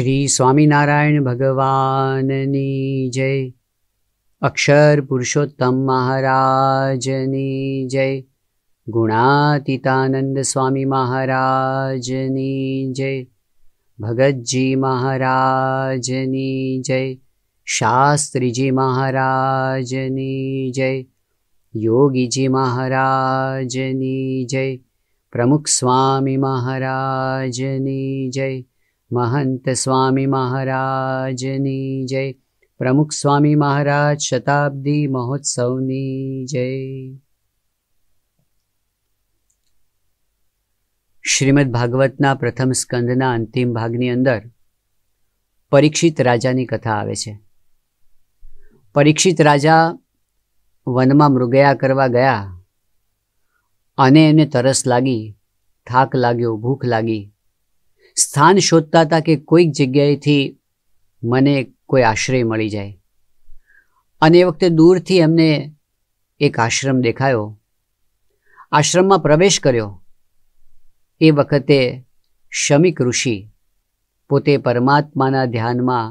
श्री स्वामी स्वामिनारायणभगवान्नि जय अक्षर पुरुषोत्तम महाराजनी जय स्वामी महाराजनी जय भगतजी महाराजनी जय शास्त्रीजी महाराजनी जय योगीजी महाराजनी जय प्रमुख स्वामी महाराजनी जय મહંત સ્વામી મહારાજની જય પ્રમુખ સ્વામી મહારાજ શતાબ્દી મહોત્સવની જય શ્રીમદ ભાગવતના પ્રથમ સ્કંદના અંતિમ ભાગની અંદર પરીક્ષિત રાજાની કથા આવે છે પરીક્ષિત રાજા વનમાં મૃગયા કરવા ગયા અને એને તરસ લાગી થાક લાગ્યો ભૂખ લાગી સ્થાન શોધતા હતા કે કોઈક જગ્યાએથી મને કોઈ આશ્રય મળી જાય અને એ વખતે દૂરથી એમને એક આશ્રમ દેખાયો આશ્રમમાં પ્રવેશ કર્યો એ વખતે શમિક ઋષિ પોતે પરમાત્માના ધ્યાનમાં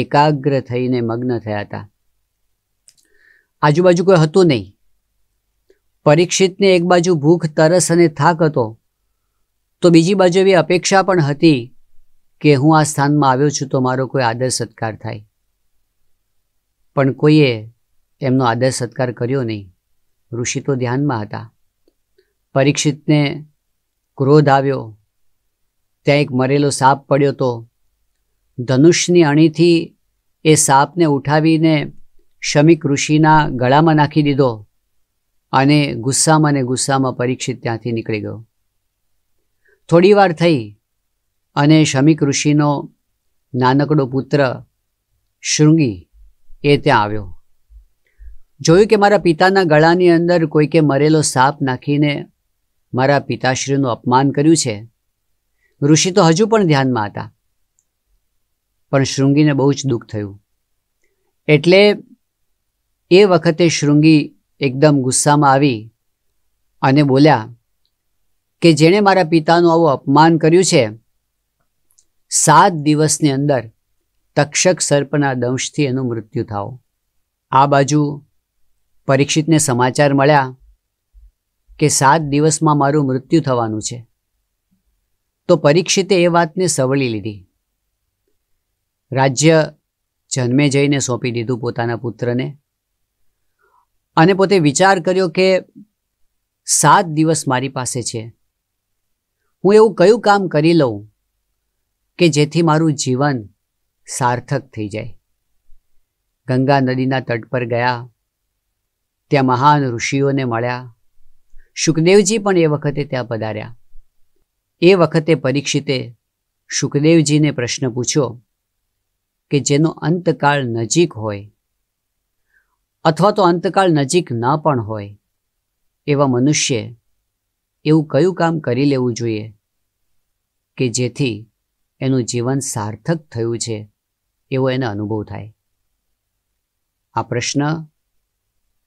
એકાગ્ર થઈને મગ્ન થયા હતા આજુબાજુ કોઈ હતું નહીં પરીક્ષિતને એક બાજુ ભૂખ તરસ અને થાક હતો તો બીજી બાજુ એવી અપેક્ષા પણ હતી કે હું આ સ્થાનમાં આવ્યો છું તો મારો કોઈ આદર સત્કાર થાય પણ કોઈએ એમનો આદર સત્કાર કર્યો નહીં ઋષિ તો ધ્યાનમાં હતા પરીક્ષિતને ક્રોધ આવ્યો ત્યાં એક મરેલો સાપ પડ્યો તો ધનુષની અણીથી એ સાપને ઉઠાવીને શમિક ઋષિના ગળામાં નાખી દીધો અને ગુસ્સામાં ને ગુસ્સામાં પરીક્ષિત ત્યાંથી નીકળી ગયો થોડી વાર થઈ અને શમિક ઋષિનો નાનકડો પુત્ર શૃંગી એ ત્યાં આવ્યો જોયું કે મારા પિતાના ગળાની અંદર કોઈકે મરેલો સાપ નાખીને મારા પિતાશ્રીનું અપમાન કર્યું છે ઋષિ તો હજુ પણ ધ્યાનમાં હતા પણ શૃંગીને બહુ જ દુઃખ થયું એટલે એ વખતે શૃંગી એકદમ ગુસ્સામાં આવી અને બોલ્યા કે જેણે મારા પિતાનું આવું અપમાન કર્યું છે સાત દિવસની અંદર તક્ષક સર્પના દંશથી એનું મૃત્યુ થાવ આ બાજુ પરીક્ષિતને સમાચાર મળ્યા કે સાત દિવસમાં મારું મૃત્યુ થવાનું છે તો પરીક્ષિતે એ વાતને સવળી લીધી રાજ્ય જન્મે જઈને સોંપી દીધું પોતાના પુત્રને અને પોતે વિચાર કર્યો કે સાત દિવસ મારી પાસે છે હું એવું કયું કામ કરી લઉં કે જેથી મારું જીવન સાર્થક થઈ જાય ગંગા નદીના તટ પર ગયા ત્યાં મહાન ઋષિઓને મળ્યા સુખદેવજી પણ એ વખતે ત્યાં પધાર્યા એ વખતે પરીક્ષિતે સુખદેવજીને પ્રશ્ન પૂછ્યો કે જેનો અંતકાળ નજીક હોય અથવા તો અંતકાળ નજીક ન પણ હોય એવા મનુષ્ય એવું કયું કામ કરી લેવું જોઈએ કે જેથી એનું જીવન સાર્થક થયું છે એવો એને અનુભવ થાય આ પ્રશ્ન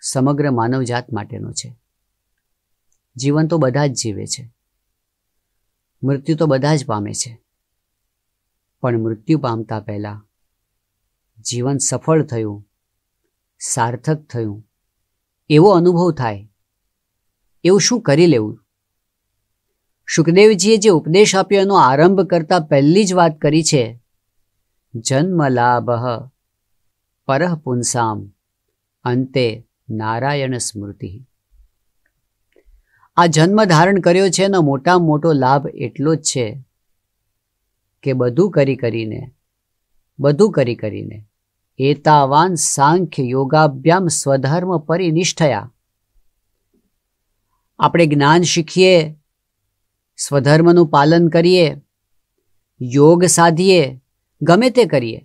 સમગ્ર માનવજાત માટેનો છે જીવન તો બધા જ જીવે છે મૃત્યુ તો બધા જ પામે છે પણ મૃત્યુ પામતા પહેલાં જીવન સફળ થયું સાર્થક થયું એવો અનુભવ થાય એવું શું કરી લેવું સુખદેવજીએ જે ઉપદેશ આપ્યો એનો આરંભ કરતા પહેલી જ વાત કરી છે જન્મ લાભ પરહ પુંસામ અંતે નારાયણ સ્મૃતિ આ જન્મ ધારણ કર્યો છે એનો મોટામાં મોટો લાભ એટલો જ છે કે બધું કરી કરીને બધું કરી કરીને એતાવાન સાંખ્ય યોગાભ્યામ સ્વધર્મ પરિનિષ્ઠયા આપણે જ્ઞાન શીખીએ સ્વધર્મનું પાલન કરીએ યોગ સાધીએ ગમે તે કરીએ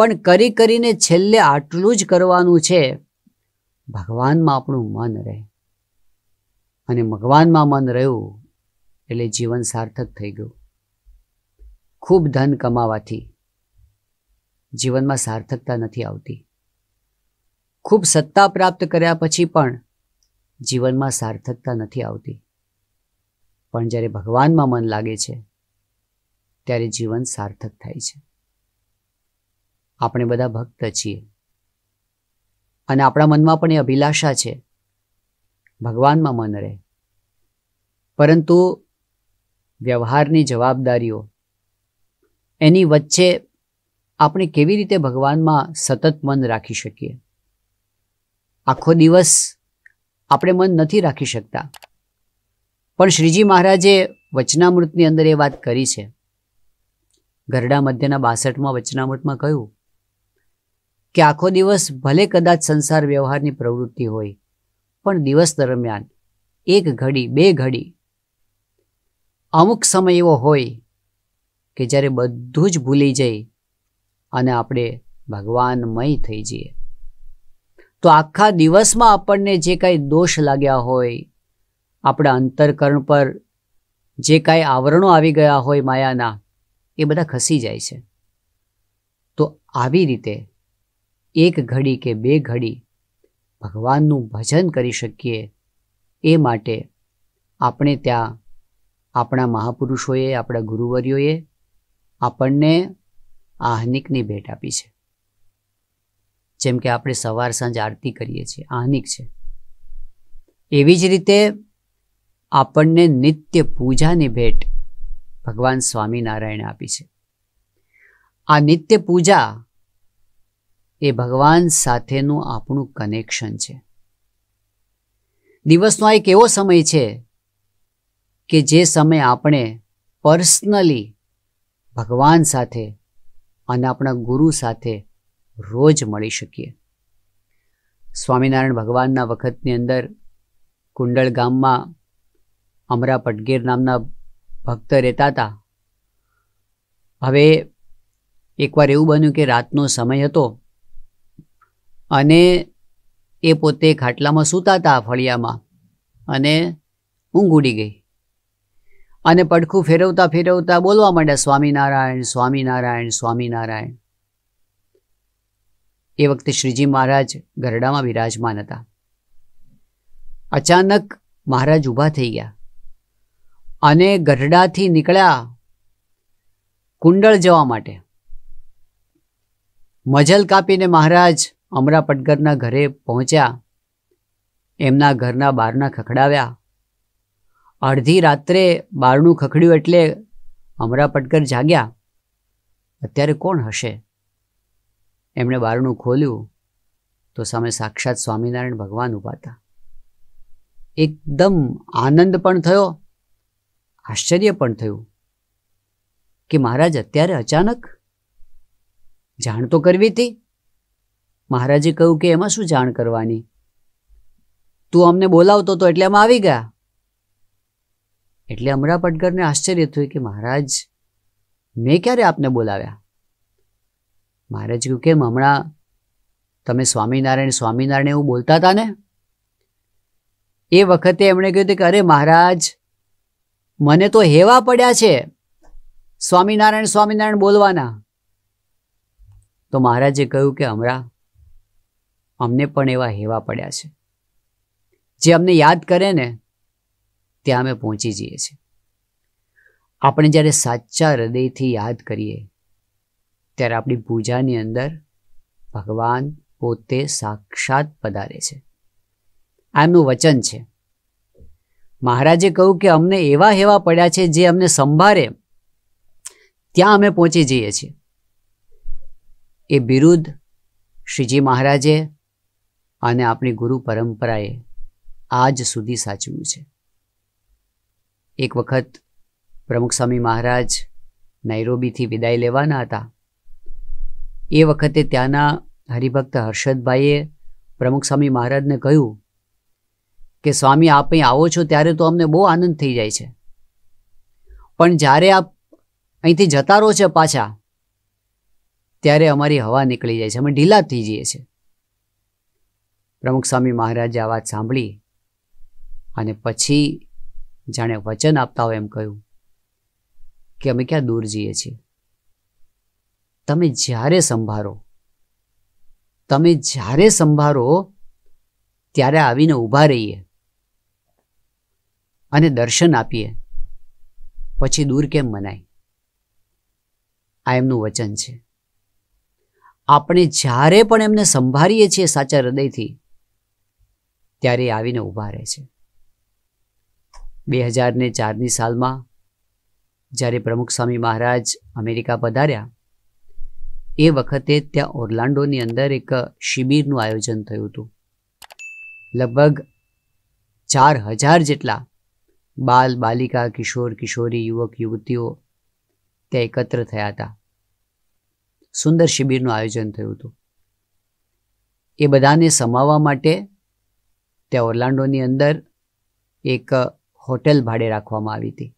પણ કરી કરીને છેલ્લે આટલું જ કરવાનું છે ભગવાનમાં આપણું મન રહે અને ભગવાનમાં મન રહ્યું એટલે જીવન સાર્થક થઈ ગયું ખૂબ ધન કમાવાથી જીવનમાં સાર્થકતા નથી આવતી ખૂબ સત્તા પ્રાપ્ત કર્યા પછી પણ જીવનમાં સાર્થકતા નથી આવતી પણ જ્યારે ભગવાનમાં મન લાગે છે ત્યારે જીવન સાર્થક થાય છે આપણે બધા ભક્ત છીએ અને આપણા મનમાં પણ એ અભિલાષા છે ભગવાનમાં મન રહે પરંતુ વ્યવહારની જવાબદારીઓ એની વચ્ચે આપણે કેવી રીતે ભગવાનમાં સતત મન રાખી શકીએ આખો દિવસ આપણે મન નથી રાખી શકતા પણ શ્રીજી મહારાજે વચનામૃતની અંદર એ વાત કરી છે ગરડા મધ્યના બાસઠમાં વચનામૃતમાં કહ્યું કે આખો દિવસ ભલે કદાચ સંસાર વ્યવહારની પ્રવૃત્તિ હોય પણ દિવસ દરમિયાન એક ઘડી બે ઘડી અમુક સમય એવો હોય કે જ્યારે બધું જ ભૂલી જઈ અને આપણે ભગવાનમય થઈ જઈએ તો આખા દિવસમાં આપણને જે કાંઈ દોષ લાગ્યા હોય આપણા અંતરકરણ પર જે કાંઈ આવરણો આવી ગયા હોય માયાના એ બધા ખસી જાય છે તો આવી રીતે એક ઘડી કે બે ઘડી ભગવાનનું ભજન કરી શકીએ એ માટે આપણે ત્યાં આપણા મહાપુરુષોએ આપણા ગુરુવર્યોએ આપણને આહનિકની ભેટ આપી છે જેમ કે આપણે સવાર સાંજ આરતી કરીએ છીએ આહનિક છે એવી જ રીતે આપણને નિત્ય પૂજાની ભેટ ભગવાન સ્વામિનારાયણે આપી છે આ નિત્ય પૂજા એ ભગવાન સાથેનું આપણું કનેક્શન છે દિવસનો આ એક એવો સમય છે કે જે સમય આપણે પર્સનલી ભગવાન સાથે અને આપણા ગુરુ સાથે રોજ મળી શકીએ સ્વામિનારાયણ ભગવાનના વખતની અંદર કુંડળ ગામમાં અમરા પટગીર નામના ભક્ત રહેતા હતા હવે એકવાર એવું બન્યું કે રાતનો સમય હતો અને એ પોતે ખાટલામાં સૂતા હતા ફળિયામાં અને ઊંઘ ઉડી ગઈ અને પડખું ફેરવતા ફેરવતા બોલવા માંડ્યા સ્વામિનારાયણ સ્વામિનારાયણ સ્વામિનારાયણ એ વખતે શ્રીજી મહારાજ ગરડામાં બિરાજમાન હતા અચાનક મહારાજ ઊભા થઈ ગયા અને ગઢડાથી નીકળ્યા કુંડળ જવા માટે મજલ કાપીને મહારાજ અમરા પટકરના ઘરે પહોંચ્યા એમના ઘરના બારના ખખડાવ્યા અડધી રાત્રે બારણું ખખડ્યું એટલે અમરા પટકર જાગ્યા અત્યારે કોણ હશે એમણે બારણું ખોલ્યું તો સામે સાક્ષાત સ્વામિનારાયણ ભગવાન ઉભા હતા એકદમ આનંદ પણ થયો આશ્ચર્ય પણ થયું કે મહારાજ અત્યારે અચાનક જાણ તો કરવી હતી મહારાજે કહ્યું કે એમાં શું જાણ કરવાની તું અમને બોલાવતો તો એટલે અમે આવી ગયા એટલે અમરા પટકરને આશ્ચર્ય થયું કે મહારાજ મેં ક્યારે આપને બોલાવ્યા મહારાજ કહ્યું કેમ હમણાં તમે સ્વામિનારાયણ સ્વામિનારાયણ એવું બોલતા હતા ને એ વખતે એમણે કહ્યું કે અરે મહારાજ મને તો હેવા પડ્યા છે સ્વામિનારાયણ સ્વામિનારાયણ બોલવાના તો મહારાજે કહ્યું કે હમણાં અમને પણ એવા હેવા પડ્યા છે જે અમને યાદ કરે ને ત્યાં અમે પહોંચી જઈએ છીએ આપણે જ્યારે સાચા હૃદયથી યાદ કરીએ ત્યારે આપણી પૂજાની અંદર ભગવાન પોતે સાક્ષાત પધારે છે આ એમનું વચન છે મહારાજે કહ્યું કે અમને એવા હેવા પડ્યા છે જે અમને સંભાળે ત્યાં અમે પહોંચી જઈએ છીએ એ બિરુદ શ્રીજી મહારાજે અને આપણી ગુરુ પરંપરાએ આજ સુધી સાચવ્યું છે એક વખત પ્રમુખ સ્વામી મહારાજ નૈરોબીથી વિદાય લેવાના હતા એ વખતે ત્યાંના હરિભક્ત હર્ષદભાઈએ પ્રમુખ સ્વામી મહારાજને કહ્યું કે સ્વામી આપ અહીં આવો છો ત્યારે તો અમને બહુ આનંદ થઈ જાય છે પણ જ્યારે આપ અહીંથી જતા રહો છો પાછા ત્યારે અમારી હવા નીકળી જાય છે અમે ઢીલા થઈ જઈએ છીએ પ્રમુખ સ્વામી મહારાજે આ વાત સાંભળી અને પછી જાણે વચન આપતા હોય એમ કહ્યું કે અમે ક્યાં દૂર જઈએ છીએ તમે જ્યારે સંભારો તમે જ્યારે સંભાળો ત્યારે આવીને ઊભા રહીએ અને દર્શન આપીએ પછી દૂર કેમ મનાય આ એમનું વચન છે આપણે જ્યારે પણ એમને સંભાળીએ છીએ સાચા હૃદયથી ત્યારે આવીને ઊભા રહે છે બે હજાર ને ચારની સાલમાં જ્યારે પ્રમુખ સ્વામી મહારાજ અમેરિકા પધાર્યા એ વખતે ત્યાં ઓર્લાન્ડોની અંદર એક શિબિરનું આયોજન થયું હતું લગભગ ચાર હજાર જેટલા બાલ બાલિકા કિશોર કિશોરી યુવક યુવતીઓ ત્યાં એકત્ર થયા હતા સુંદર શિબિરનું આયોજન થયું હતું એ બધાને સમાવવા માટે ત્યાં ઓર્લાન્ડોની અંદર એક હોટેલ ભાડે રાખવામાં આવી હતી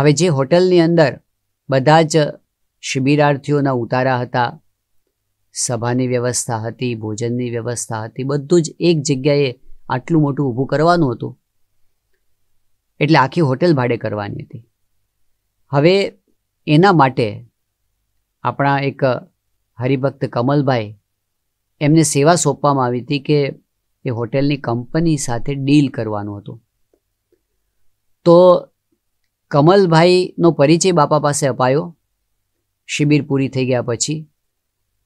હવે જે હોટેલની અંદર બધા જ શિબિરાર્થીઓના ઉતારા હતા સભાની વ્યવસ્થા હતી ભોજનની વ્યવસ્થા હતી બધું જ એક જગ્યાએ આટલું મોટું ઊભું કરવાનું હતું એટલે આખી હોટેલ ભાડે કરવાની હતી હવે એના માટે આપણા એક હરિભક્ત કમલભાઈ એમને સેવા સોંપવામાં આવી હતી કે એ હોટેલની કંપની સાથે ડીલ કરવાનું હતું તો કમલભાઈનો પરિચય બાપા પાસે અપાયો શિબિર પૂરી થઈ ગયા પછી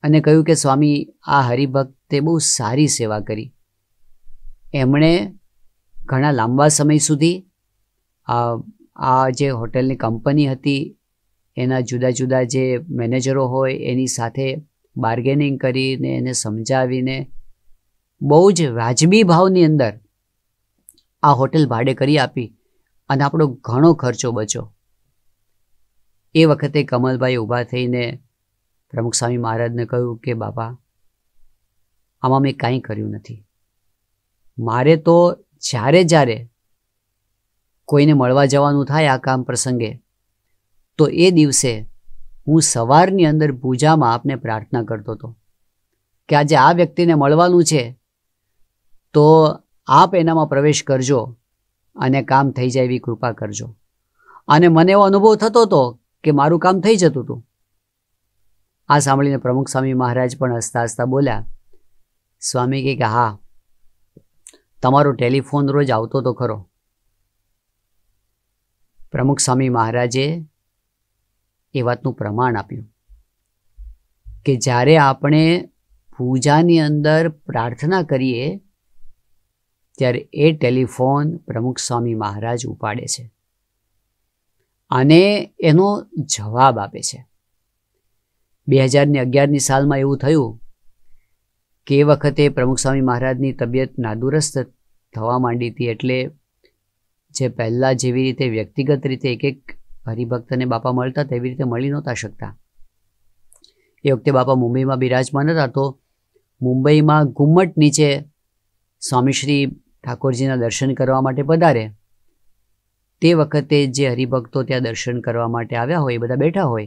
અને કહ્યું કે સ્વામી આ હરિભક્તે બહુ સારી સેવા કરી એમણે ઘણા લાંબા સમય સુધી આ આ જે હોટેલની કંપની હતી એના જુદા જુદા જે મેનેજરો હોય એની સાથે બાર્ગેનિંગ કરીને એને સમજાવીને બહુ જ વાજબી ભાવની અંદર આ હોટેલ ભાડે કરી આપી અને આપણો ઘણો ખર્ચો બચ્યો એ વખતે કમલભાઈ ઊભા થઈને પ્રમુખ સ્વામી મહારાજને કહ્યું કે બાપા આમાં મેં કાંઈ કર્યું નથી મારે તો જ્યારે જ્યારે કોઈને મળવા જવાનું થાય આ કામ પ્રસંગે તો એ દિવસે હું સવારની અંદર પૂજામાં આપને પ્રાર્થના કરતો હતો કે આજે આ વ્યક્તિને મળવાનું છે તો આપ એનામાં પ્રવેશ કરજો અને કામ થઈ જાય એવી કૃપા કરજો અને મને એવો અનુભવ થતો હતો કે મારું કામ થઈ જતું હતું આ સાંભળીને પ્રમુખ સ્વામી મહારાજ પણ હસતા હસતા બોલ્યા સ્વામી કે હા તમારો ટેલિફોન રોજ આવતો તો ખરો પ્રમુખ સ્વામી મહારાજે એ વાતનું પ્રમાણ આપ્યું કે જ્યારે આપણે પૂજાની અંદર પ્રાર્થના કરીએ ત્યારે એ ટેલિફોન પ્રમુખ સ્વામી મહારાજ ઉપાડે છે અને એનો જવાબ આપે છે બે હજારને અગિયારની સાલમાં એવું થયું કે એ વખતે પ્રમુખ સ્વામી મહારાજની તબિયત નાદુરસ્ત થવા માંડી હતી એટલે જે પહેલાં જેવી રીતે વ્યક્તિગત રીતે એક એક હરિભક્તને બાપા મળતા તેવી રીતે મળી નહોતા શકતા એ વખતે બાપા મુંબઈમાં બિરાજમાન હતા તો મુંબઈમાં ગુમ્મટ નીચે સ્વામીશ્રી ઠાકોરજીના દર્શન કરવા માટે પધારે તે વખતે જે હરિભક્તો ત્યાં દર્શન કરવા માટે આવ્યા હોય એ બધા બેઠા હોય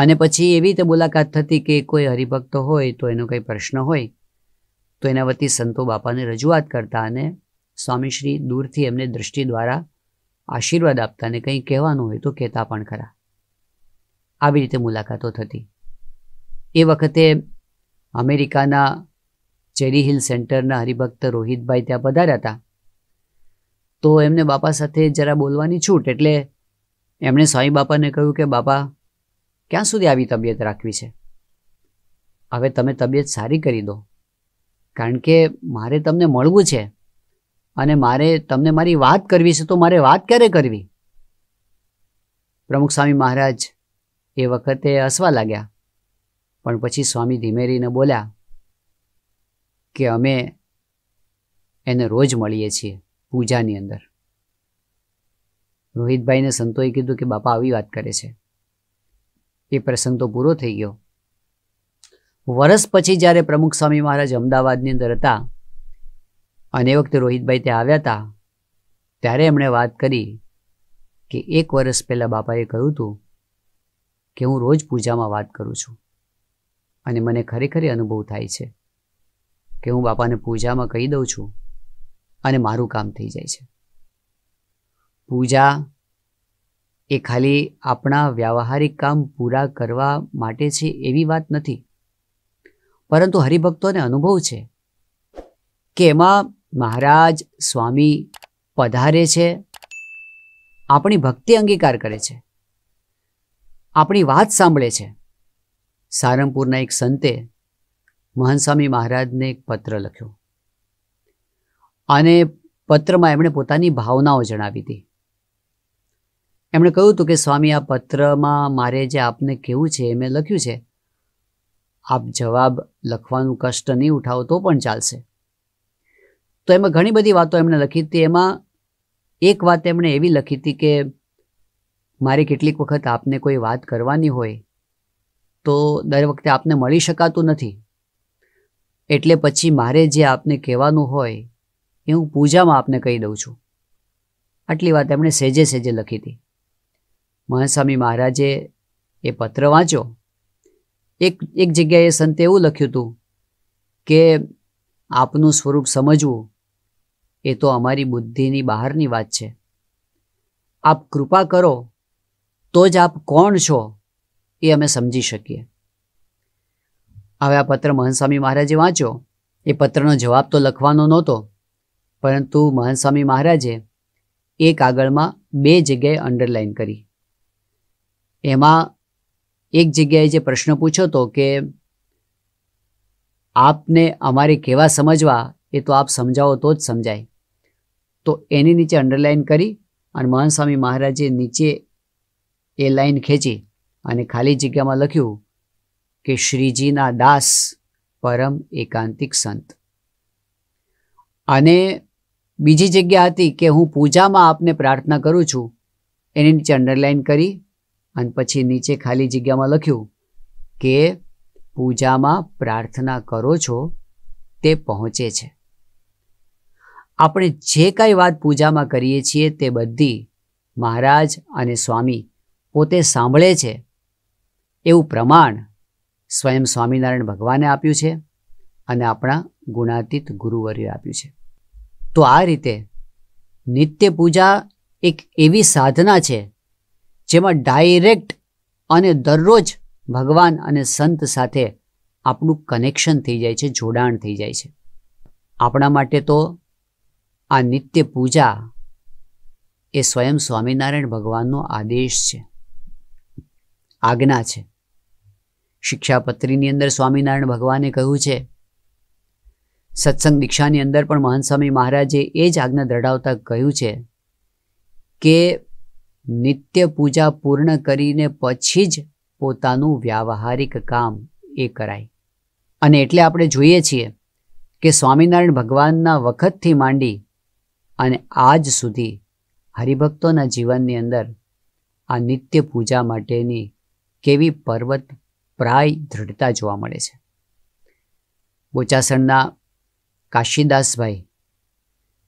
અને પછી એવી રીતે મુલાકાત થતી કે કોઈ હરિભક્તો હોય તો એનો કંઈ પ્રશ્ન હોય તો એના વતી સંતો બાપાને રજૂઆત કરતા અને સ્વામીશ્રી દૂરથી એમને દ્રષ્ટિ દ્વારા આશીર્વાદ આપતા ને કંઈ કહેવાનું હોય તો કહેતા પણ ખરા આવી રીતે મુલાકાતો થતી એ વખતે અમેરિકાના ચેરી હિલ સેન્ટરના હરિભક્ત રોહિતભાઈ ત્યાં પધાર્યા હતા તો એમને બાપા સાથે જરા બોલવાની છૂટ એટલે એમણે સ્વામી બાપાને કહ્યું કે બાપા ક્યાં સુધી આવી તબિયત રાખવી છે હવે તમે તબિયત સારી કરી દો કારણ કે મારે તમને મળવું છે અને મારે તમને મારી વાત કરવી છે તો મારે વાત ક્યારે કરવી પ્રમુખ સ્વામી મહારાજ એ વખતે હસવા લાગ્યા પણ પછી સ્વામી ધીમેરીને બોલ્યા કે અમે એને રોજ મળીએ છીએ પૂજાની અંદર રોહિતભાઈને સંતોએ કીધું કે બાપા આવી વાત કરે છે એ પ્રસંગ તો પૂરો થઈ ગયો વર્ષ પછી જ્યારે પ્રમુખ સ્વામી મહારાજ અમદાવાદની અંદર હતા અને એ વખતે રોહિતભાઈ ત્યાં આવ્યા હતા ત્યારે એમણે વાત કરી કે એક વર્ષ પહેલાં બાપાએ કહ્યું હતું કે હું રોજ પૂજામાં વાત કરું છું અને મને ખરેખર અનુભવ થાય છે કે હું બાપાને પૂજામાં કહી દઉં છું અને મારું કામ થઈ જાય છે પૂજા એ ખાલી આપણા વ્યવહારિક કામ પૂરા કરવા માટે છે એવી વાત નથી પરંતુ હરિભક્તોને અનુભવ છે કે એમાં મહારાજ સ્વામી પધારે છે આપણી ભક્તિ અંગીકાર કરે છે આપણી વાત સાંભળે છે સારંગપુરના એક સંતે મહાનસ્વામી મહારાજને એક પત્ર લખ્યો અને પત્રમાં એમણે પોતાની ભાવનાઓ જણાવી હતી એમણે કહ્યું હતું કે સ્વામી આ પત્રમાં મારે જે આપને કેવું છે એ મેં લખ્યું છે આપ જવાબ લખવાનું કષ્ટ નહીં ઉઠાવો તો પણ ચાલશે તો એમાં ઘણી બધી વાતો એમણે લખી હતી એમાં એક વાત એમણે એવી લખી હતી કે મારે કેટલીક વખત આપને કોઈ વાત કરવાની હોય તો દર વખતે આપને મળી શકાતું નથી એટલે પછી મારે જે આપને કહેવાનું હોય એ હું પૂજામાં આપને કહી દઉં છું આટલી વાત એમણે સેજે સેજે લખી હતી મહાસ્વામી મહારાજે એ પત્ર વાંચ્યો એક એક જગ્યાએ સંતે એવું લખ્યું હતું કે આપનું સ્વરૂપ સમજવું એ તો અમારી બુદ્ધિની બહારની વાત છે આપ કૃપા કરો તો જ આપ કોણ છો એ અમે સમજી શકીએ હવે આ પત્ર મહંસ્વામી મહારાજે વાંચ્યો એ પત્રનો જવાબ તો લખવાનો નહોતો પરંતુ મહંસ્વામી મહારાજે એ કાગળમાં બે જગ્યાએ અંડરલાઈન કરી એમાં એક જગ્યાએ જે પ્રશ્ન પૂછ્યો હતો કે આપને અમારે કેવા સમજવા એ તો આપ સમજાવો તો જ સમજાય તો એની નીચે અંડરલાઇન કરી અને મહાન મહારાજે નીચે એ લાઈન ખેંચી અને ખાલી જગ્યામાં લખ્યું કે શ્રીજીના દાસ પરમ એકાંતિક સંત અને બીજી જગ્યા હતી કે હું પૂજામાં આપને પ્રાર્થના કરું છું એની નીચે અંડરલાઇન કરી અને પછી નીચે ખાલી જગ્યામાં લખ્યું કે પૂજામાં પ્રાર્થના કરો છો તે પહોંચે છે આપણે જે કાંઈ વાત પૂજામાં કરીએ છીએ તે બધી મહારાજ અને સ્વામી પોતે સાંભળે છે એવું પ્રમાણ સ્વયં સ્વામિનારાયણ ભગવાને આપ્યું છે અને આપણા ગુણાતીત ગુરુવર્ય આપ્યું છે તો આ રીતે નિત્ય પૂજા એક એવી સાધના છે જેમાં ડાયરેક્ટ અને દરરોજ ભગવાન અને સંત સાથે આપણું કનેક્શન થઈ જાય છે જોડાણ થઈ જાય છે આપણા માટે તો આ નિત્ય પૂજા એ સ્વયં સ્વામિનારાયણ ભગવાનનો આદેશ છે આજ્ઞા છે શિક્ષાપત્રીની અંદર સ્વામિનારાયણ ભગવાને કહ્યું છે સત્સંગ દીક્ષાની અંદર પણ મહાનસ્વામી મહારાજે એ જ આજ્ઞા દ્રઢાવતા કહ્યું છે કે નિત્ય પૂજા પૂર્ણ કરીને પછી જ પોતાનું વ્યાવહારિક કામ એ કરાય અને એટલે આપણે જોઈએ છીએ કે સ્વામિનારાયણ ભગવાનના વખતથી માંડી અને આજ સુધી હરિભક્તોના જીવનની અંદર આ નિત્ય પૂજા માટેની કેવી પર્વત પ્રાય દૃઢતા જોવા મળે છે બોચાસણના કાશીદાસભાઈ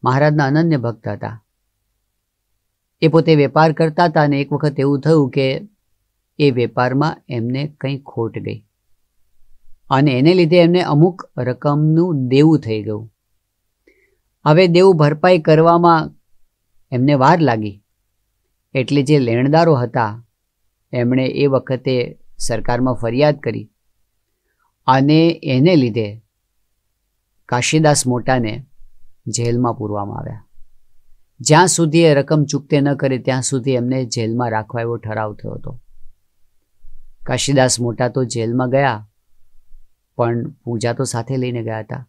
મહારાજના અનન્ય ભક્ત હતા એ પોતે વેપાર કરતા હતા અને એક વખત એવું થયું કે એ વેપારમાં એમને કંઈ ખોટ ગઈ અને એને લીધે એમને અમુક રકમનું દેવું થઈ ગયું હવે દેવ ભરપાઈ કરવામાં એમને વાર લાગી એટલે જે લેણદારો હતા એમણે એ વખતે સરકારમાં ફરિયાદ કરી અને એને લીધે કાશીદાસ મોટાને જેલમાં પૂરવામાં આવ્યા જ્યાં સુધી એ રકમ ચૂકતે ન કરે ત્યાં સુધી એમને જેલમાં રાખવા એવો ઠરાવ થયો હતો કાશીદાસ મોટા તો જેલમાં ગયા પણ પૂજા તો સાથે લઈને ગયા હતા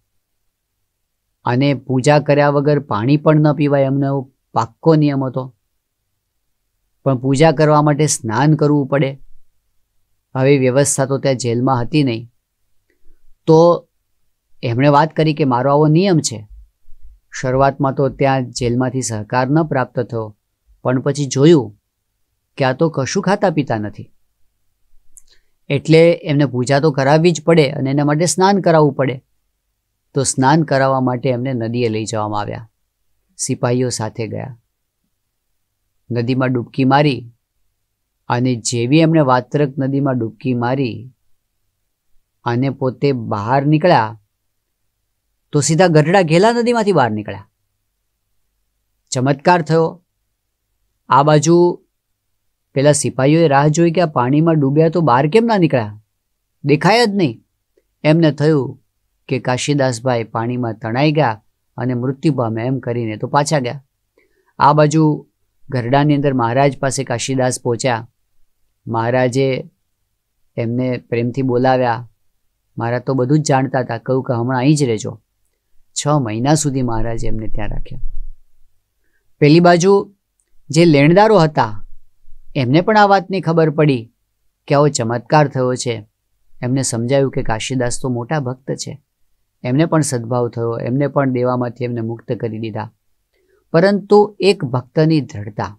અને પૂજા કર્યા વગર પાણી પણ ન પીવાય એમનો એવો પાક્કો નિયમ હતો પણ પૂજા કરવા માટે સ્નાન કરવું પડે હવે વ્યવસ્થા તો ત્યાં જેલમાં હતી નહીં તો એમણે વાત કરી કે મારો આવો નિયમ છે શરૂઆતમાં તો ત્યાં જેલમાંથી સહકાર ન પ્રાપ્ત થયો પણ પછી જોયું કે આ તો કશું ખાતા પીતા નથી એટલે એમને પૂજા તો કરાવવી જ પડે અને એના માટે સ્નાન કરાવવું પડે તો સ્નાન કરાવવા માટે એમને નદીએ લઈ જવામાં આવ્યા સિપાહીઓ સાથે ગયા નદીમાં ડૂબકી મારી અને જેવી એમણે વાત્રક નદીમાં ડૂબકી મારી અને પોતે બહાર નીકળ્યા તો સીધા ગઢડા ઘેલા નદીમાંથી બહાર નીકળ્યા ચમત્કાર થયો આ બાજુ પેલા સિપાહીઓએ રાહ જોઈ કે આ પાણીમાં ડૂબ્યા તો બહાર કેમ ના નીકળ્યા દેખાય જ નહીં એમને થયું કે કાશીદાસભાઈ પાણીમાં તણાઈ ગયા અને મૃત્યુ પામે એમ કરીને તો પાછા ગયા આ બાજુ ઘરડાની અંદર મહારાજ પાસે કાશીદાસ પહોંચ્યા મહારાજે એમને પ્રેમથી બોલાવ્યા મારા તો બધું જ જાણતા હતા કહ્યું કે હમણાં અહીં જ રહેજો છ મહિના સુધી મહારાજે એમને ત્યાં રાખ્યા પેલી બાજુ જે લેણદારો હતા એમને પણ આ વાતની ખબર પડી કે આવો ચમત્કાર થયો છે એમને સમજાયું કે કાશીદાસ તો મોટા ભક્ત છે એમને પણ સદભાવ થયો એમને પણ દેવામાંથી એમને મુક્ત કરી દીધા પરંતુ એક ભક્તની દ્રઢતા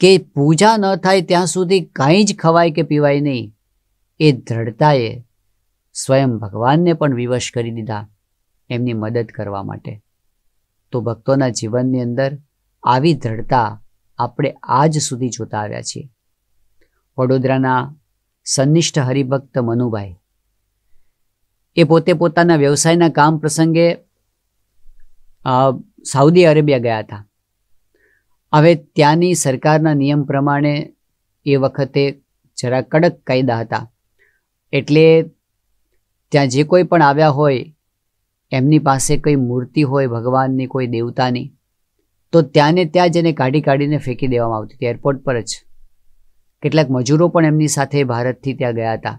કે પૂજા ન થાય ત્યાં સુધી કાંઈ જ ખવાય કે પીવાય નહીં એ દ્રઢતાએ સ્વયં ભગવાનને પણ વિવશ કરી દીધા એમની મદદ કરવા માટે તો ભક્તોના જીવનની અંદર આવી દ્રઢતા આપણે આજ સુધી જોતા આવ્યા છીએ વડોદરાના સંનિષ્ઠ હરિભક્ત મનુભાઈ એ પોતે પોતાના વ્યવસાયના કામ પ્રસંગે સાઉદી અરેબિયા ગયા હતા હવે ત્યાંની સરકારના નિયમ પ્રમાણે એ વખતે જરા કડક કાયદા હતા એટલે ત્યાં જે કોઈ પણ આવ્યા હોય એમની પાસે કંઈ મૂર્તિ હોય ભગવાનની કોઈ દેવતાની તો ત્યાંને ત્યાં જ એને કાઢી કાઢીને ફેંકી દેવામાં આવતી હતી એરપોર્ટ પર જ કેટલાક મજૂરો પણ એમની સાથે ભારતથી ત્યાં ગયા હતા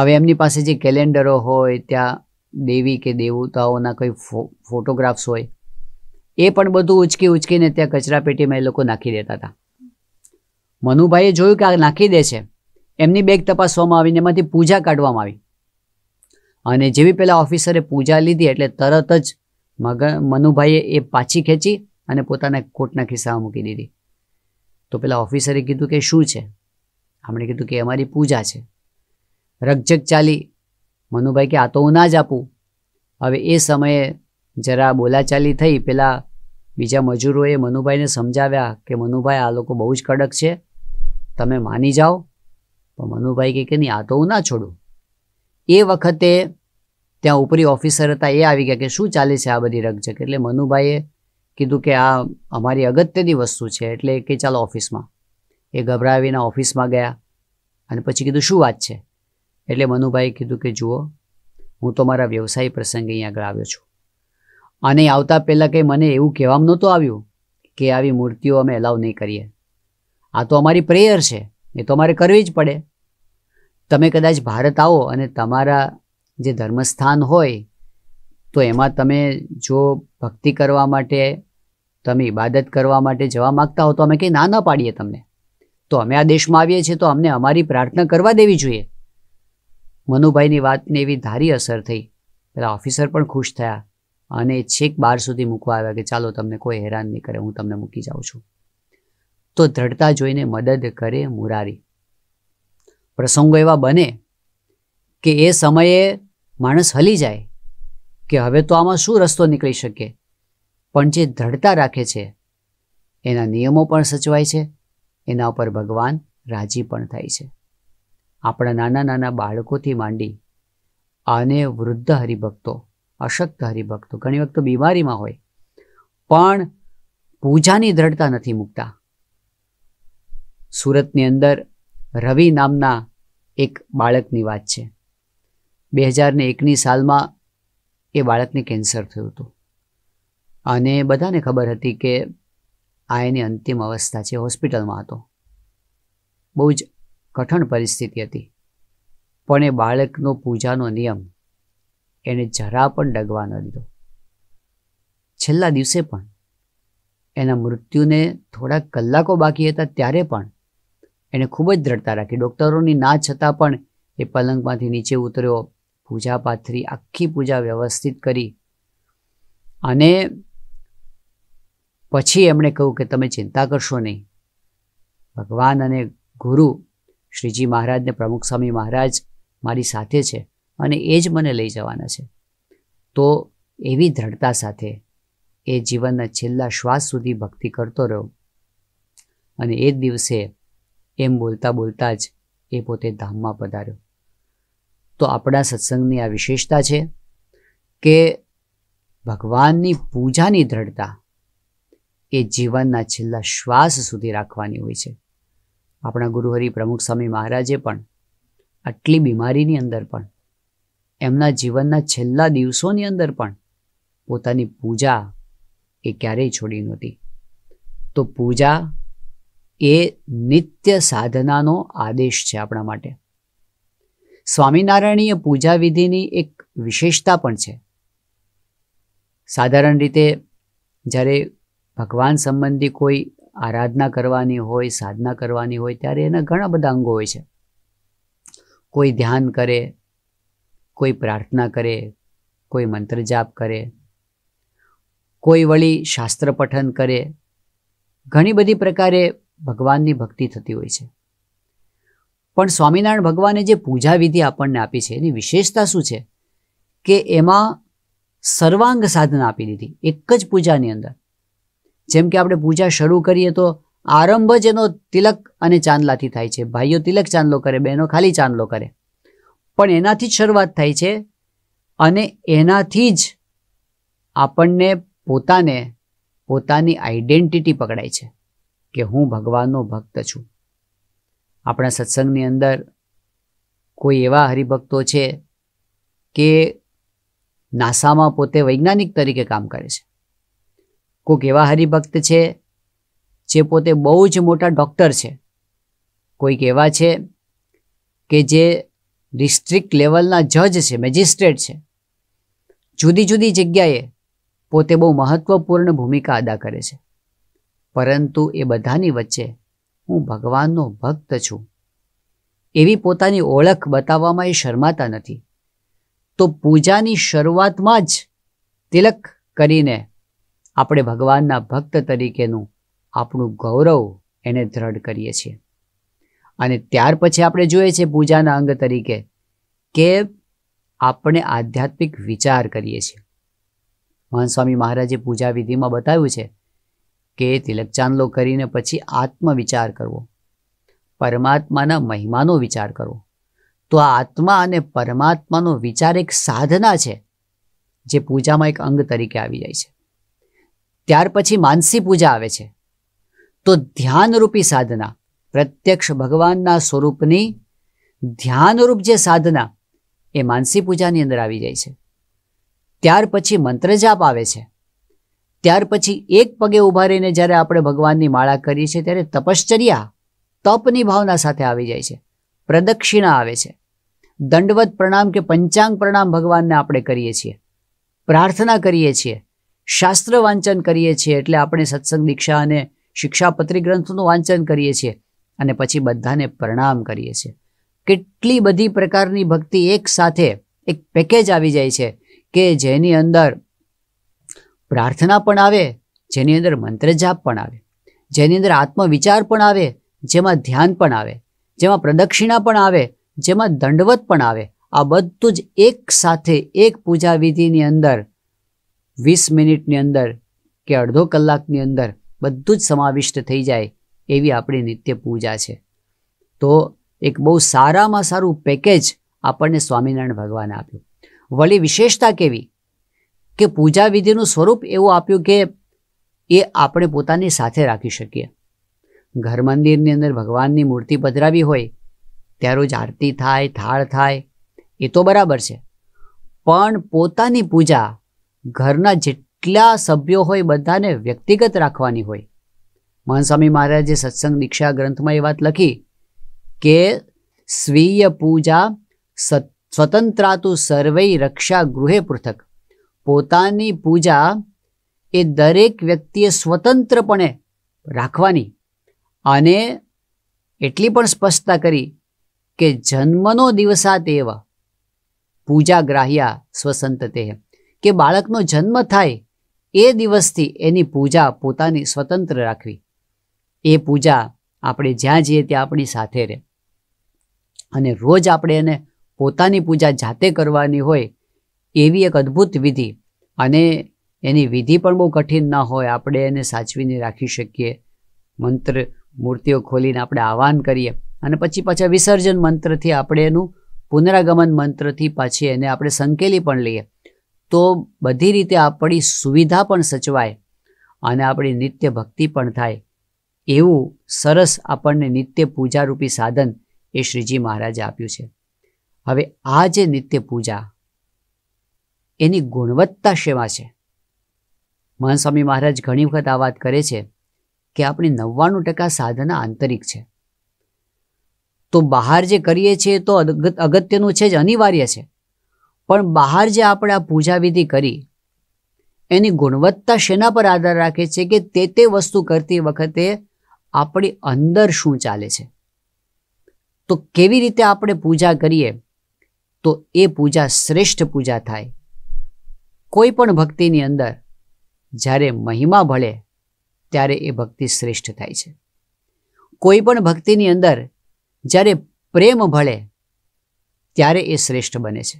હવે એમની પાસે જે કેલેન્ડરો હોય ત્યાં દેવી કે દેવતાઓના કોઈ ફોટોગ્રાફ્સ હોય એ પણ બધું ઉચકી ઉચકીને ત્યાં કચરાપેટીમાં એ લોકો નાખી દેતા હતા મનુભાઈએ જોયું કે આ નાખી દે છે એમની બેગ તપાસવામાં આવીને એમાંથી પૂજા કાઢવામાં આવી અને જેવી પેલા ઓફિસરે પૂજા લીધી એટલે તરત જ મગ મનુભાઈએ એ પાછી ખેંચી અને પોતાના કોટના ખિસ્સામાં મૂકી દીધી તો પેલા ઓફિસરે કીધું કે શું છે આપણે કીધું કે અમારી પૂજા છે રકઝક ચાલી મનુભાઈ કે આ તો હું ના જ આપું હવે એ સમયે જરા બોલાચાલી થઈ પેલા બીજા મજૂરોએ મનુભાઈને સમજાવ્યા કે મનુભાઈ આ લોકો બહુ જ કડક છે તમે માની જાઓ પણ મનુભાઈ કે નહીં આ તો હું ના છોડું એ વખતે ત્યાં ઉપરી ઓફિસર હતા એ આવી ગયા કે શું ચાલે છે આ બધી રકઝક એટલે મનુભાઈએ કીધું કે આ અમારી અગત્યની વસ્તુ છે એટલે કે ચાલો ઓફિસમાં એ ગભરાવીને ઓફિસમાં ગયા અને પછી કીધું શું વાત છે એટલે મનુભાઈએ કીધું કે જુઓ હું તો મારા વ્યવસાય પ્રસંગે અહીં આગળ આવ્યો છું અને આવતા પહેલાં કંઈ મને એવું કહેવામાં નહોતું આવ્યું કે આવી મૂર્તિઓ અમે એલાવ નહીં કરીએ આ તો અમારી પ્રેયર છે એ તો અમારે કરવી જ પડે તમે કદાચ ભારત આવો અને તમારા જે ધર્મસ્થાન હોય તો એમાં તમે જો ભક્તિ કરવા માટે તમે ઇબાદત કરવા માટે જવા માગતા હો તો અમે કંઈ ના ના પાડીએ તમને તો અમે આ દેશમાં આવીએ છીએ તો અમને અમારી પ્રાર્થના કરવા દેવી જોઈએ મનુભાઈની વાતને એવી ધારી અસર થઈ પેલા ઓફિસર પણ ખુશ થયા અને છેક બાર સુધી મૂકવા આવ્યા કે ચાલો તમને કોઈ હેરાન નહીં કરે હું તમને મૂકી જાઉં છું તો દ્રઢતા જોઈને મદદ કરે મુરારી પ્રસંગો એવા બને કે એ સમયે માણસ હલી જાય કે હવે તો આમાં શું રસ્તો નીકળી શકે પણ જે દ્રઢતા રાખે છે એના નિયમો પણ સચવાય છે એના ઉપર ભગવાન રાજી પણ થાય છે આપણા નાના નાના બાળકોથી માંડી અને વૃદ્ધ હરિભક્તો અશક્ત હરિભક્તો ઘણી વખત બીમારીમાં હોય પણ પૂજાની દ્રઢતા નથી મૂકતા સુરતની અંદર રવિ નામના એક બાળકની વાત છે બે હજારને એકની સાલમાં એ બાળકને કેન્સર થયું હતું અને બધાને ખબર હતી કે આ એની અંતિમ અવસ્થા છે હોસ્પિટલમાં હતો બહુ જ કઠણ પરિસ્થિતિ હતી પણ એ બાળકનો પૂજાનો નિયમ એને જરા પણ ડગવા ન દીધો છેલ્લા દિવસે પણ એના મૃત્યુને થોડાક કલાકો બાકી હતા ત્યારે પણ એણે ખૂબ જ દ્રઢતા રાખી ડૉક્ટરોની ના છતાં પણ એ પલંગમાંથી નીચે ઉતર્યો પૂજા પાથરી આખી પૂજા વ્યવસ્થિત કરી અને પછી એમણે કહ્યું કે તમે ચિંતા કરશો નહીં ભગવાન અને ગુરુ શ્રીજી મહારાજને પ્રમુખ સ્વામી મહારાજ મારી સાથે છે અને એ જ મને લઈ જવાના છે તો એવી દ્રઢતા સાથે એ જીવનના છેલ્લા શ્વાસ સુધી ભક્તિ કરતો રહ્યો અને એ દિવસે એમ બોલતા બોલતા જ એ પોતે ધામમાં પધાર્યો તો આપણા સત્સંગની આ વિશેષતા છે કે ભગવાનની પૂજાની દ્રઢતા એ જીવનના છેલ્લા શ્વાસ સુધી રાખવાની હોય છે આપણા ગુરુહરિ પ્રમુખ સ્વામી મહારાજે પણ આટલી બીમારીની અંદર પણ એમના જીવનના છેલ્લા દિવસોની અંદર પણ પોતાની પૂજા એ ક્યારેય છોડી નહોતી તો પૂજા એ નિત્ય સાધનાનો આદેશ છે આપણા માટે સ્વામિનારાયણીય પૂજા વિધિની એક વિશેષતા પણ છે સાધારણ રીતે જ્યારે ભગવાન સંબંધી કોઈ આરાધના કરવાની હોય સાધના કરવાની હોય ત્યારે એના ઘણા બધા અંગો હોય છે કોઈ ધ્યાન કરે કોઈ પ્રાર્થના કરે કોઈ મંત્ર જાપ કરે કોઈ વળી શાસ્ત્ર પઠન કરે ઘણી બધી પ્રકારે ભગવાનની ભક્તિ થતી હોય છે પણ સ્વામિનારાયણ ભગવાને જે પૂજા વિધિ આપણને આપી છે એની વિશેષતા શું છે કે એમાં સર્વાંગ સાધના આપી દીધી એક જ પૂજાની અંદર જેમ કે આપણે પૂજા શરૂ કરીએ તો આરંભ જ એનો તિલક અને ચાંદલાથી થાય છે ભાઈઓ તિલક ચાંદલો કરે બહેનો ખાલી ચાંદલો કરે પણ એનાથી જ શરૂઆત થાય છે અને એનાથી જ આપણને પોતાને પોતાની આઈડેન્ટિટી પકડાય છે કે હું ભગવાનનો ભક્ત છું આપણા સત્સંગની અંદર કોઈ એવા હરિભક્તો છે કે નાસામાં પોતે વૈજ્ઞાનિક તરીકે કામ કરે છે કોઈક એવા હરિભક્ત છે જે પોતે બહુ જ મોટા ડૉક્ટર છે કોઈક એવા છે કે જે ડિસ્ટ્રિક્ટ લેવલના જજ છે મેજિસ્ટ્રેટ છે જુદી જુદી જગ્યાએ પોતે બહુ મહત્વપૂર્ણ ભૂમિકા અદા કરે છે પરંતુ એ બધાની વચ્ચે હું ભગવાનનો ભક્ત છું એવી પોતાની ઓળખ બતાવવામાં એ શરમાતા નથી તો પૂજાની શરૂઆતમાં જ તિલક કરીને આપણે ભગવાનના ભક્ત તરીકેનું આપણું ગૌરવ એને દ્રઢ કરીએ છીએ અને ત્યાર પછી આપણે જોઈએ છીએ પૂજાના અંગ તરીકે કે આપણે આધ્યાત્મિક વિચાર કરીએ છીએ મહાન સ્વામી મહારાજે પૂજા વિધિમાં બતાવ્યું છે કે તિલક ચાંદલો કરીને પછી આત્મવિચાર કરવો પરમાત્માના મહિમાનો વિચાર કરવો તો આ આત્મા અને પરમાત્માનો વિચાર એક સાધના છે જે પૂજામાં એક અંગ તરીકે આવી જાય છે ત્યાર પછી માનસી પૂજા આવે છે તો ધ્યાનરૂપી સાધના પ્રત્યક્ષ ભગવાનના સ્વરૂપની ધ્યાનરૂપ જે સાધના એ માનસી પૂજાની અંદર આવી જાય છે ત્યાર પછી મંત્રજાપ આવે છે ત્યાર પછી એક પગે ઊભા રહીને જ્યારે આપણે ભગવાનની માળા કરીએ છીએ ત્યારે તપશ્ચર્યા તપની ભાવના સાથે આવી જાય છે પ્રદક્ષિણા આવે છે દંડવત પ્રણામ કે પંચાંગ પ્રણામ ભગવાનને આપણે કરીએ છીએ પ્રાર્થના કરીએ છીએ શાસ્ત્ર વાંચન કરીએ છીએ એટલે આપણે સત્સંગ દીક્ષા અને શિક્ષાપત્રી ગ્રંથોનું વાંચન કરીએ છીએ અને પછી બધાને પ્રણામ કરીએ છીએ કેટલી બધી પ્રકારની ભક્તિ એક સાથે એક પેકેજ આવી જાય છે કે જેની અંદર પ્રાર્થના પણ આવે જેની અંદર મંત્રજાપ પણ આવે જેની અંદર આત્મવિચાર પણ આવે જેમાં ધ્યાન પણ આવે જેમાં પ્રદક્ષિણા પણ આવે જેમાં દંડવત પણ આવે આ બધું જ એક સાથે એક પૂજા વિધિની અંદર વીસ મિનિટની અંદર કે અડધો કલાકની અંદર બધું જ સમાવિષ્ટ થઈ જાય એવી આપણી નિત્ય પૂજા છે તો એક બહુ સારામાં સારું પેકેજ આપણને સ્વામિનારાયણ ભગવાન આપ્યું વળી વિશેષતા કેવી કે પૂજા વિધિનું સ્વરૂપ એવું આપ્યું કે એ આપણે પોતાની સાથે રાખી શકીએ ઘર મંદિરની અંદર ભગવાનની મૂર્તિ પધરાવી હોય ત્યારે જ આરતી થાય થાળ થાય એ તો બરાબર છે પણ પોતાની પૂજા ઘરના જેટલા સભ્યો હોય બધાને વ્યક્તિગત રાખવાની હોય મહાનસ્વામી મહારાજે સત્સંગ દીક્ષા ગ્રંથમાં એ વાત લખી કે સ્વીય પૂજા સ્વતંત્રાતુ સર્વે રક્ષા ગૃહે પૃથક પોતાની પૂજા એ દરેક વ્યક્તિએ સ્વતંત્રપણે રાખવાની અને એટલી પણ સ્પષ્ટતા કરી કે જન્મનો દિવસા તેવા પૂજા ગ્રાહ્યા સ્વસંત સ્વસંતતે કે બાળકનો જન્મ થાય એ દિવસથી એની પૂજા પોતાની સ્વતંત્ર રાખવી એ પૂજા આપણે જ્યાં જઈએ ત્યાં આપણી સાથે રહે અને રોજ આપણે એને પોતાની પૂજા જાતે કરવાની હોય એવી એક અદ્ભુત વિધિ અને એની વિધિ પણ બહુ કઠિન ના હોય આપણે એને સાચવીને રાખી શકીએ મંત્ર મૂર્તિઓ ખોલીને આપણે આહવાન કરીએ અને પછી પાછા વિસર્જન મંત્રથી આપણે એનું પુનરાગમન મંત્રથી પાછી એને આપણે સંકેલી પણ લઈએ તો બધી રીતે આપણી સુવિધા પણ સચવાય અને આપણી નિત્ય ભક્તિ પણ થાય એવું સરસ આપણને નિત્ય પૂજારૂપી સાધન એ શ્રીજી મહારાજે આપ્યું છે હવે આ જે નિત્ય પૂજા એની ગુણવત્તા સેવા છે મહાન મહારાજ ઘણી વખત આ વાત કરે છે કે આપણી નવ્વાણું ટકા સાધના આંતરિક છે તો બહાર જે કરીએ છીએ તો અગત્યનું છે જ અનિવાર્ય છે પણ બહાર જે આપણે આ પૂજાવિધિ કરી એની ગુણવત્તા શેના પર આધાર રાખે છે કે તે તે વસ્તુ કરતી વખતે આપણી અંદર શું ચાલે છે તો કેવી રીતે આપણે પૂજા કરીએ તો એ પૂજા શ્રેષ્ઠ પૂજા થાય કોઈ પણ ભક્તિની અંદર જ્યારે મહિમા ભળે ત્યારે એ ભક્તિ શ્રેષ્ઠ થાય છે કોઈ પણ ભક્તિની અંદર જ્યારે પ્રેમ ભળે ત્યારે એ શ્રેષ્ઠ બને છે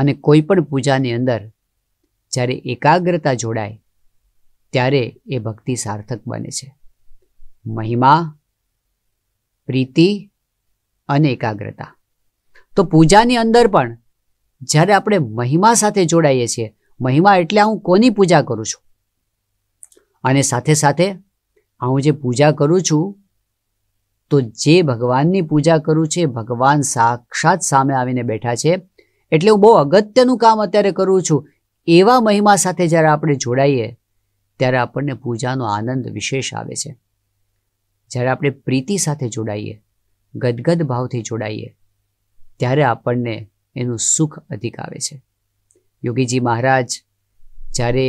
અને કોઈ પણ પૂજાની અંદર જ્યારે એકાગ્રતા જોડાય ત્યારે એ ભક્તિ સાર્થક બને છે મહિમા પ્રીતિ અને એકાગ્રતા તો પૂજાની અંદર પણ જ્યારે આપણે મહિમા સાથે જોડાઈએ છીએ મહિમા એટલે હું કોની પૂજા કરું છું અને સાથે સાથે હું જે પૂજા કરું છું તો જે ભગવાનની પૂજા કરું છે ભગવાન સાક્ષાત સામે આવીને બેઠા છે એટલે હું બહુ અગત્યનું કામ અત્યારે કરું છું એવા મહિમા સાથે જ્યારે આપણે જોડાઈએ ત્યારે આપણને પૂજાનો આનંદ વિશેષ આવે છે જ્યારે આપણે પ્રીતિ સાથે જોડાઈએ ગદગદ ભાવથી જોડાઈએ ત્યારે આપણને એનું સુખ અધિક આવે છે યોગીજી મહારાજ જ્યારે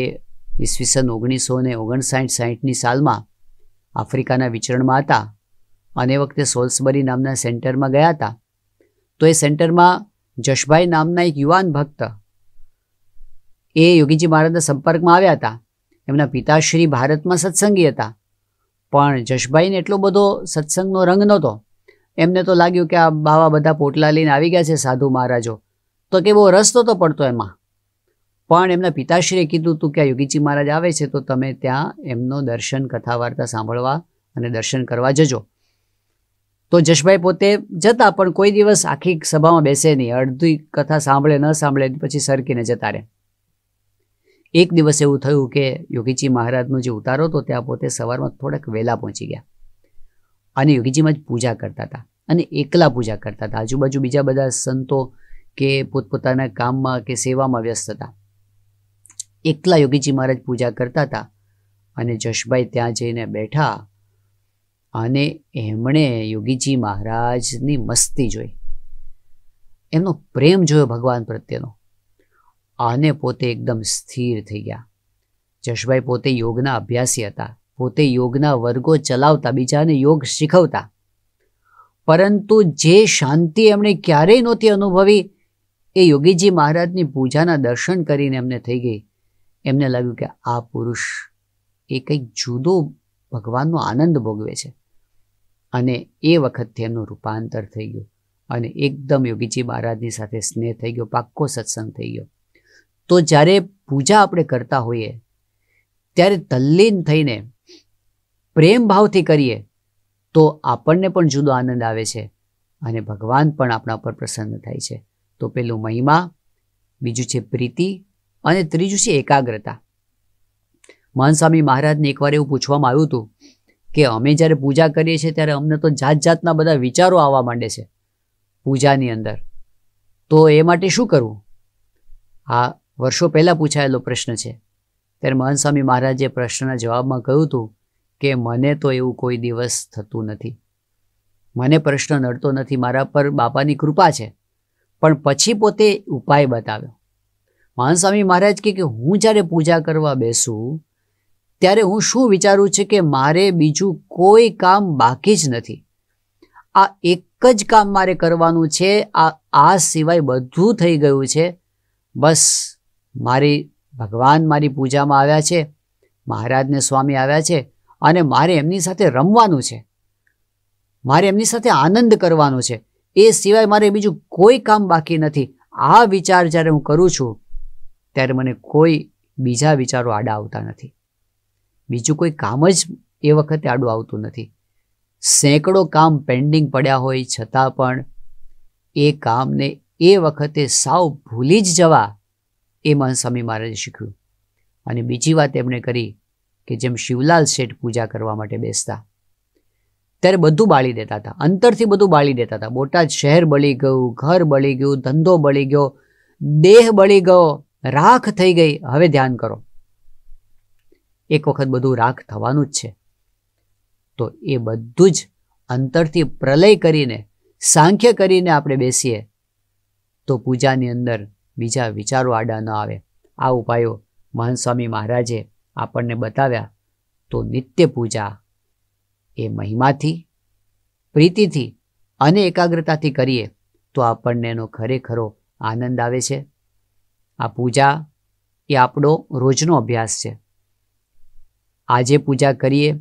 ઈસવીસન ઓગણીસો ને ઓગણસાઠ સાહીઠની સાલમાં આફ્રિકાના વિચરણમાં હતા અને વખતે સોલ્સબરી નામના સેન્ટરમાં ગયા હતા તો એ સેન્ટરમાં જશભાઈ નામના એક યુવાન ભક્ત એ યોગીજી મહારાજના સંપર્કમાં આવ્યા હતા એમના પિતાશ્રી ભારતમાં સત્સંગી હતા પણ જશભાઈને એટલો બધો સત્સંગનો રંગ નહોતો એમને તો લાગ્યું કે આ બાવા બધા પોટલા લઈને આવી ગયા છે સાધુ મહારાજો તો કે બહુ રસ તો પડતો એમાં પણ એમના પિતાશ્રીએ કીધું હતું કે આ યોગીજી મહારાજ આવે છે તો તમે ત્યાં એમનો દર્શન કથા વાર્તા સાંભળવા અને દર્શન કરવા જજો તો જશભાઈ પોતે જતા પણ કોઈ દિવસ આખી સભામાં બેસે નહીં અડધી કથા સાંભળે ન સાંભળે પછી સરકીને જતા રહે એક દિવસ એવું થયું કે યોગીજી મહારાજનો જે ઉતારો હતો ત્યાં પોતે સવારમાં થોડાક વહેલા પહોંચી ગયા અને યોગીજીમાં જ પૂજા કરતા હતા અને એકલા પૂજા કરતા હતા આજુબાજુ બીજા બધા સંતો કે પોતપોતાના કામમાં કે સેવામાં વ્યસ્ત હતા એકલા યોગીજી મહારાજ પૂજા કરતા હતા અને જશભાઈ ત્યાં જઈને બેઠા અને એમણે યોગીજી મહારાજની મસ્તી જોઈ એમનો પ્રેમ જોયો ભગવાન પ્રત્યેનો આને પોતે એકદમ સ્થિર થઈ ગયા જશભાઈ પોતે યોગના અભ્યાસી હતા પોતે યોગના વર્ગો ચલાવતા બીજાને યોગ શીખવતા પરંતુ જે શાંતિ એમણે ક્યારેય નહોતી અનુભવી એ યોગીજી મહારાજની પૂજાના દર્શન કરીને એમને થઈ ગઈ એમને લાગ્યું કે આ પુરુષ એ કંઈક જુદો ભગવાનનો આનંદ ભોગવે છે અને એ વખતથી એમનું રૂપાંતર થઈ ગયું અને એકદમ યોગીજી મહારાજની સાથે સ્નેહ થઈ ગયો પાક્કો સત્સંગ થઈ ગયો તો જ્યારે પૂજા આપણે કરતા હોઈએ ત્યારે તલ્લીન થઈને પ્રેમ ભાવથી કરીએ તો આપણને પણ જુદો આનંદ આવે છે અને ભગવાન પણ આપણા પર પ્રસન્ન થાય છે તો પેલું મહિમા બીજું છે પ્રીતિ અને ત્રીજું છે એકાગ્રતા મહાન મહારાજને એકવાર એવું પૂછવામાં આવ્યું હતું કે અમે જ્યારે પૂજા કરીએ છીએ ત્યારે અમને તો જાત જાતના બધા વિચારો આવવા માંડે છે પૂજાની અંદર તો એ માટે શું કરવું આ વર્ષો પહેલાં પૂછાયેલો પ્રશ્ન છે ત્યારે મહંત સ્વામી મહારાજે પ્રશ્નના જવાબમાં કહ્યું હતું કે મને તો એવું કોઈ દિવસ થતું નથી મને પ્રશ્ન નડતો નથી મારા પર બાપાની કૃપા છે પણ પછી પોતે ઉપાય બતાવ્યો મહાન સ્વામી મહારાજ કે હું જ્યારે પૂજા કરવા બેસું ત્યારે હું શું વિચારું છું કે મારે બીજું કોઈ કામ બાકી જ નથી આ એક જ કામ મારે કરવાનું છે આ આ સિવાય બધું થઈ ગયું છે બસ મારી ભગવાન મારી પૂજામાં આવ્યા છે મહારાજને સ્વામી આવ્યા છે અને મારે એમની સાથે રમવાનું છે મારે એમની સાથે આનંદ કરવાનો છે એ સિવાય મારે બીજું કોઈ કામ બાકી નથી આ વિચાર જ્યારે હું કરું છું ત્યારે મને કોઈ બીજા વિચારો આડા આવતા નથી બીજું કોઈ કામ જ એ વખતે આડું આવતું નથી સેંકડો કામ પેન્ડિંગ પડ્યા હોય છતાં પણ એ કામને એ વખતે સાવ ભૂલી જ જવા એ મહંત સ્વામી મહારાજે શીખ્યું અને બીજી વાત એમણે કરી કે જેમ શિવલાલ શેઠ પૂજા કરવા માટે બેસતા ત્યારે બધું બાળી દેતા હતા અંતરથી બધું બાળી દેતા હતા બોટાદ શહેર બળી ગયું ઘર બળી ગયું ધંધો બળી ગયો દેહ બળી ગયો રાખ થઈ ગઈ હવે ધ્યાન કરો એક વખત બધું રાખ થવાનું જ છે તો એ બધું જ અંતરથી પ્રલય કરીને સાંખ્ય કરીને આપણે બેસીએ તો પૂજાની અંદર બીજા વિચારો આડા ન આવે આ ઉપાયો મહાન મહારાજે આપણને બતાવ્યા તો નિત્ય પૂજા એ મહિમાથી પ્રીતિથી અને એકાગ્રતાથી કરીએ તો આપણને એનો ખરેખરો આનંદ આવે છે આ પૂજા એ આપણો રોજનો અભ્યાસ છે આજે પૂજા કરીએ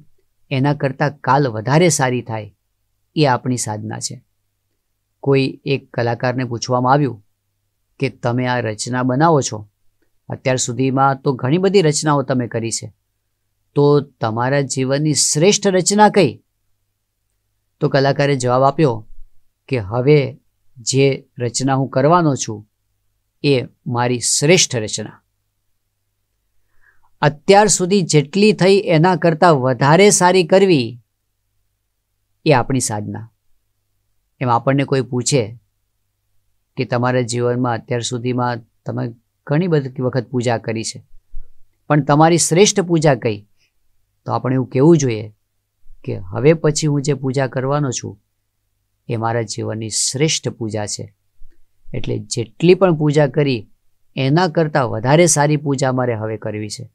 એના કરતાં કાલ વધારે સારી થાય એ આપણી સાધના છે કોઈ એક કલાકારને પૂછવામાં આવ્યું કે તમે આ રચના બનાવો છો અત્યાર સુધીમાં તો ઘણી બધી રચનાઓ તમે કરી છે તો તમારા જીવનની શ્રેષ્ઠ રચના કઈ તો કલાકારે જવાબ આપ્યો કે હવે જે રચના હું કરવાનો છું એ મારી શ્રેષ્ઠ રચના અત્યાર સુધી જેટલી થઈ એના કરતાં વધારે સારી કરવી એ આપણી સાધના એમ આપણને કોઈ પૂછે કે તમારા જીવનમાં અત્યાર સુધીમાં તમે ઘણી બધી વખત પૂજા કરી છે પણ તમારી શ્રેષ્ઠ પૂજા કઈ તો આપણે એવું કહેવું જોઈએ કે હવે પછી હું જે પૂજા કરવાનો છું એ મારા જીવનની શ્રેષ્ઠ પૂજા છે એટલે જેટલી પણ પૂજા કરી એના કરતાં વધારે સારી પૂજા મારે હવે કરવી છે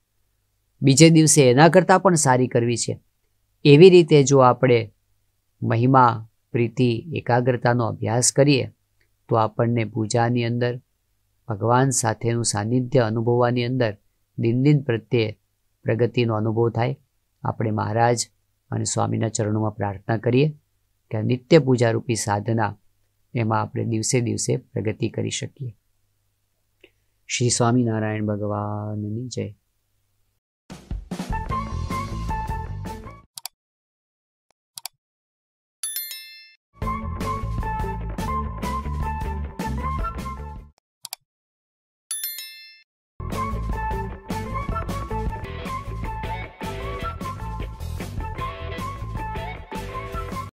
બીજે દિવસે એના કરતાં પણ સારી કરવી છે એવી રીતે જો આપણે મહિમા પ્રીતિ એકાગ્રતાનો અભ્યાસ કરીએ તો આપણને પૂજાની અંદર ભગવાન સાથેનું સાનિધ્ય અનુભવવાની અંદર દિન દિન પ્રત્યે પ્રગતિનો અનુભવ થાય આપણે મહારાજ અને સ્વામીના ચરણોમાં પ્રાર્થના કરીએ કે નિત્ય પૂજારૂપી સાધના એમાં આપણે દિવસે દિવસે પ્રગતિ કરી શકીએ શ્રી સ્વામિનારાયણ ભગવાનની જય